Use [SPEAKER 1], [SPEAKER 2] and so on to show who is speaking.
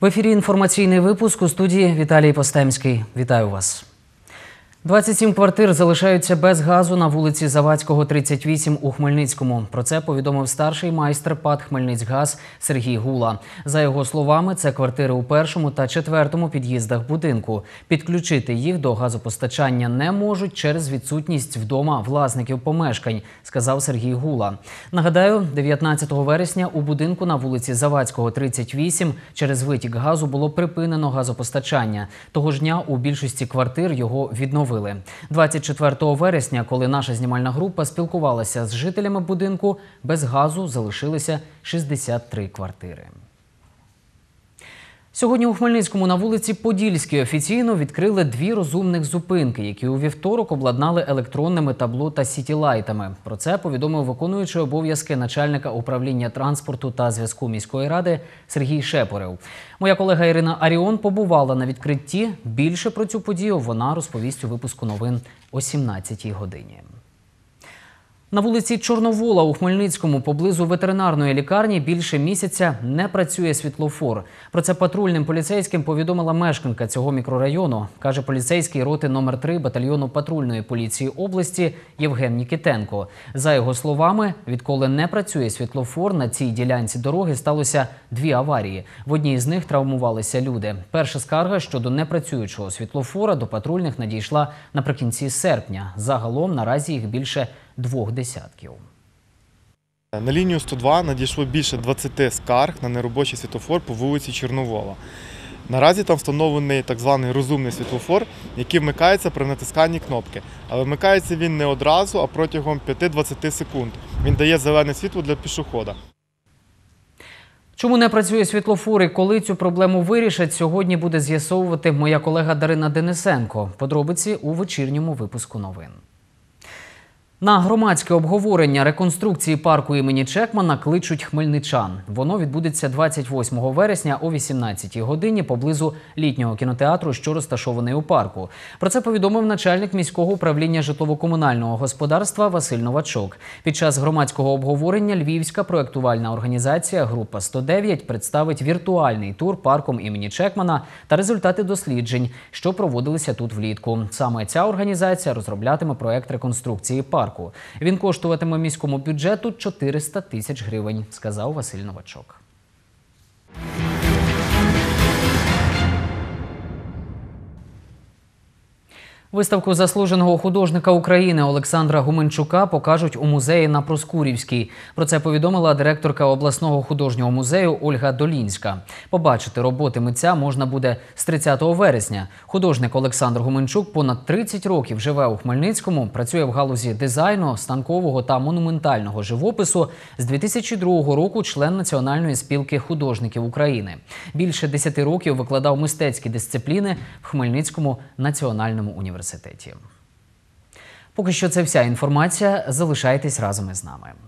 [SPEAKER 1] В ефірі інформаційний випуск у студії Віталій Постемський. Вітаю вас. 27 квартир залишаються без газу на вулиці Завадського, 38 у Хмельницькому. Про це повідомив старший майстер ПАД «Хмельницькгаз» Сергій Гула. За його словами, це квартири у першому та четвертому під'їздах будинку. Підключити їх до газопостачання не можуть через відсутність вдома власників помешкань, сказав Сергій Гула. Нагадаю, 19 вересня у будинку на вулиці Завадського, 38 через витік газу було припинено газопостачання. Того ж дня у більшості квартир його відновили захопили 24 вересня. Коли наша знімальна група спілкувалася з жителями будинку, без газу залишилися 63 квартири. Сьогодні у Хмельницькому на вулиці Подільській офіційно відкрили дві розумних зупинки, які у вівторок обладнали електронними табло та сітілайтами. Про це повідомив виконуючий обов'язки начальника управління транспорту та зв'язку міської ради Сергій Шепорев. Моя колега Ірина Аріон побувала на відкритті. Більше про цю подію вона розповість у випуску новин о 17 годині. На вулиці Чорновола у Хмельницькому поблизу ветеринарної лікарні більше місяця не працює світлофор. Про це патрульним поліцейським повідомила мешканка цього мікрорайону. каже поліцейський роти номер 3 батальйону патрульної поліції області Євген Нікітенко. За його словами, відколи не працює світлофор, на цій ділянці дороги сталося дві аварії. В одній з них травмувалися люди. Перша скарга щодо непрацюючого світлофора до патрульних надійшла наприкінці серпня. Загалом наразі їх більше двох
[SPEAKER 2] десятків. На лінію 102 надійшло більше 20 скарг на неробочий світофор по вулиці Чорновола. Наразі там встановлений так званий розумний світлофор, який вмикається при натисканні кнопки. Але вмикається він не одразу, а протягом 5-20 секунд. Він дає зелене світло для пішохода. Чому
[SPEAKER 1] не працює світлофор і коли цю проблему вирішать, сьогодні буде з'ясовувати моя колега Дарина Денисенко. Подробиці у вечірньому випуску новин. На громадське обговорення реконструкції парку імені Чекмана кличуть хмельничан. Воно відбудеться 28 вересня о 18-й годині поблизу літнього кінотеатру, що розташований у парку. Про це повідомив начальник міського управління житлово-комунального господарства Василь Новачок. Під час громадського обговорення Львівська проєктувальна організація Група 109 представить віртуальний тур парком імені Чекмана та результати досліджень, що проводилися тут влітку. Саме ця організація розроблятиме проєкт реконструкції парку парку. Він коштуватиме міському бюджету 400 тисяч гривень, сказав Василь Новачок. Виставку заслуженого художника України Олександра Гуменчука покажуть у музеї на Проскурівській. Про це повідомила директорка обласного художнього музею Ольга Долінська. Побачити роботи митця можна буде з 30 вересня. Художник Олександр Гуменчук понад 30 років живе у Хмельницькому. Працює в галузі дизайну, станкового та монументального живопису. З 2002 року член національної спілки художників України. Більше 10 років викладав мистецькі дисципліни в Хмельницькому національному університеті університеті. Поки що це вся інформація. Залишайтесь разом із нами.